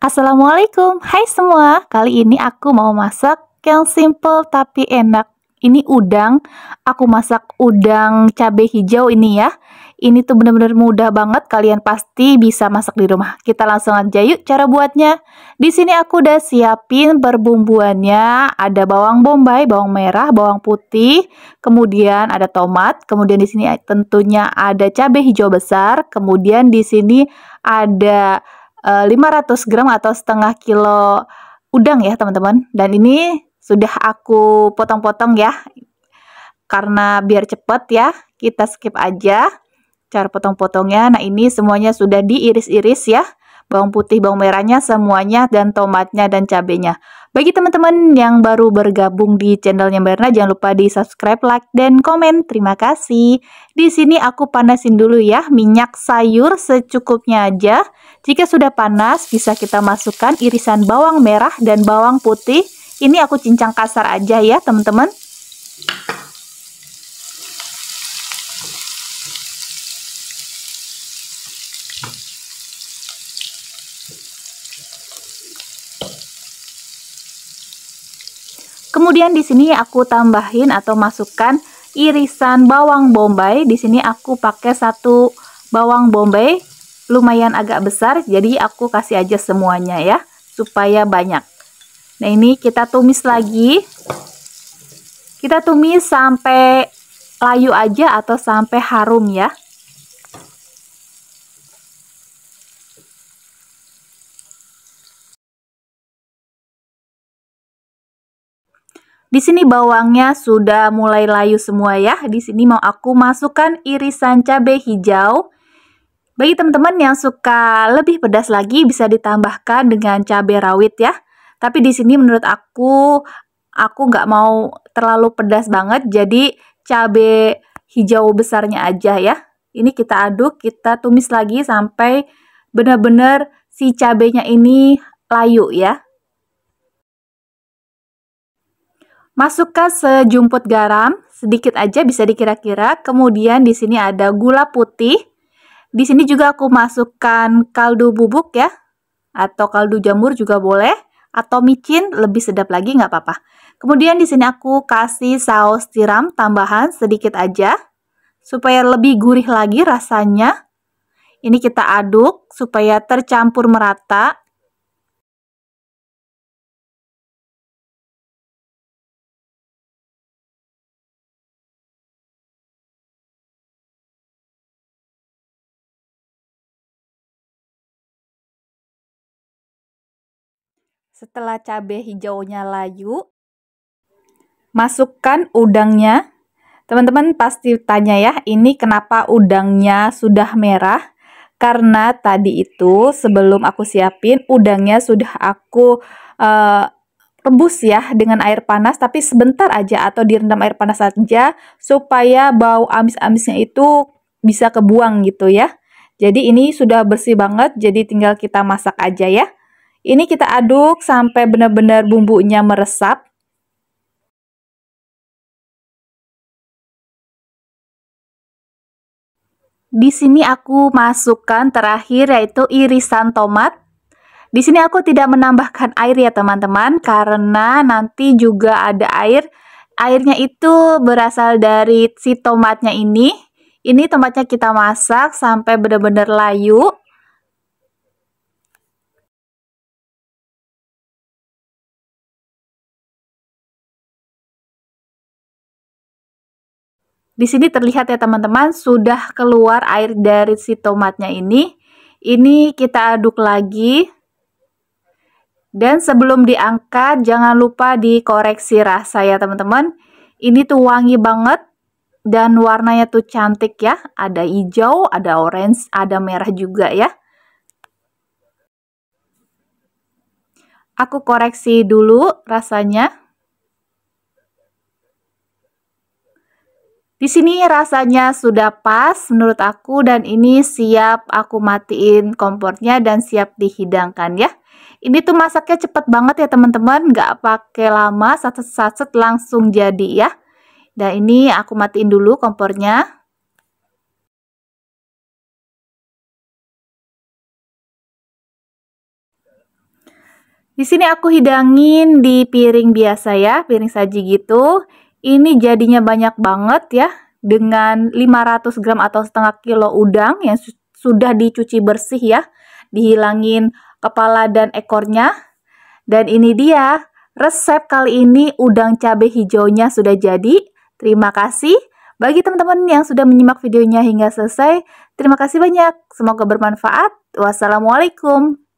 Assalamualaikum, hai semua. Kali ini aku mau masak yang simple tapi enak. Ini udang, aku masak udang cabai hijau ini ya. Ini tuh bener-bener mudah banget, kalian pasti bisa masak di rumah. Kita langsung aja yuk cara buatnya. Di sini aku udah siapin perbumbuannya, ada bawang bombay, bawang merah, bawang putih, kemudian ada tomat, kemudian di sini tentunya ada cabai hijau besar, kemudian di sini ada 500 eh, gram atau setengah kilo udang ya teman-teman dan ini sudah aku potong-potong ya karena biar cepet ya kita skip aja cara potong-potongnya nah ini semuanya sudah diiris-iris ya bawang putih bawang merahnya semuanya dan tomatnya dan cabenya bagi teman-teman yang baru bergabung di channelnya Berna jangan lupa di subscribe, like, dan komen. Terima kasih. Di sini aku panasin dulu ya minyak sayur secukupnya aja. Jika sudah panas, bisa kita masukkan irisan bawang merah dan bawang putih. Ini aku cincang kasar aja ya teman-teman. Kemudian di sini aku tambahin atau masukkan irisan bawang bombay. Di sini aku pakai satu bawang bombay lumayan agak besar jadi aku kasih aja semuanya ya supaya banyak. Nah, ini kita tumis lagi. Kita tumis sampai layu aja atau sampai harum ya. Di sini bawangnya sudah mulai layu semua ya. Di sini mau aku masukkan irisan cabai hijau. Bagi teman-teman yang suka lebih pedas lagi bisa ditambahkan dengan cabai rawit ya. Tapi di sini menurut aku, aku nggak mau terlalu pedas banget. Jadi cabai hijau besarnya aja ya. Ini kita aduk, kita tumis lagi sampai benar-benar si cabenya ini layu ya. Masukkan sejumput garam, sedikit aja bisa dikira-kira. Kemudian di sini ada gula putih. Di sini juga aku masukkan kaldu bubuk ya, atau kaldu jamur juga boleh, atau micin lebih sedap lagi nggak apa-apa. Kemudian di sini aku kasih saus tiram tambahan sedikit aja, supaya lebih gurih lagi rasanya. Ini kita aduk supaya tercampur merata Setelah cabai hijaunya layu, masukkan udangnya. Teman-teman pasti tanya ya, ini kenapa udangnya sudah merah? Karena tadi itu sebelum aku siapin udangnya sudah aku uh, rebus ya dengan air panas tapi sebentar aja atau direndam air panas saja supaya bau amis-amisnya itu bisa kebuang gitu ya. Jadi ini sudah bersih banget jadi tinggal kita masak aja ya. Ini kita aduk sampai benar-benar bumbunya meresap. Di sini aku masukkan terakhir yaitu irisan tomat. Di sini aku tidak menambahkan air ya teman-teman karena nanti juga ada air. Airnya itu berasal dari si tomatnya ini. Ini tomatnya kita masak sampai benar-benar layu. Di sini terlihat ya teman-teman sudah keluar air dari si tomatnya ini. Ini kita aduk lagi. Dan sebelum diangkat jangan lupa dikoreksi rasa ya teman-teman. Ini tuh wangi banget dan warnanya tuh cantik ya. Ada hijau, ada orange, ada merah juga ya. Aku koreksi dulu rasanya. Di sini rasanya sudah pas menurut aku dan ini siap aku matiin kompornya dan siap dihidangkan ya. Ini tuh masaknya cepet banget ya teman-teman, nggak pakai lama, satu-saset langsung jadi ya. Dan ini aku matiin dulu kompornya. Di sini aku hidangin di piring biasa ya, piring saji gitu. Ini jadinya banyak banget ya dengan 500 gram atau setengah kilo udang yang su sudah dicuci bersih ya. Dihilangin kepala dan ekornya. Dan ini dia resep kali ini udang cabai hijaunya sudah jadi. Terima kasih. Bagi teman-teman yang sudah menyimak videonya hingga selesai, terima kasih banyak. Semoga bermanfaat. Wassalamualaikum.